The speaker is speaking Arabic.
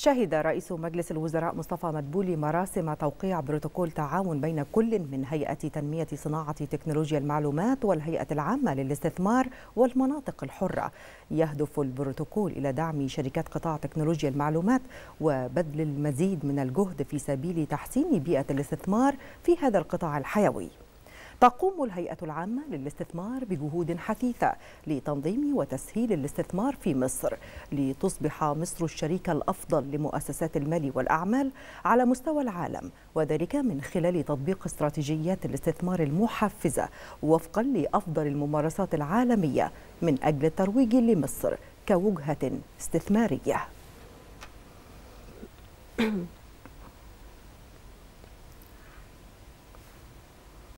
شهد رئيس مجلس الوزراء مصطفى مدبولي مراسم توقيع بروتوكول تعاون بين كل من هيئة تنمية صناعة تكنولوجيا المعلومات والهيئة العامة للاستثمار والمناطق الحرة يهدف البروتوكول إلى دعم شركات قطاع تكنولوجيا المعلومات وبذل المزيد من الجهد في سبيل تحسين بيئة الاستثمار في هذا القطاع الحيوي تقوم الهيئة العامة للاستثمار بجهود حثيثة لتنظيم وتسهيل الاستثمار في مصر لتصبح مصر الشريك الأفضل لمؤسسات المال والأعمال على مستوى العالم وذلك من خلال تطبيق استراتيجيات الاستثمار المحفزة وفقا لأفضل الممارسات العالمية من أجل الترويج لمصر كوجهة استثمارية.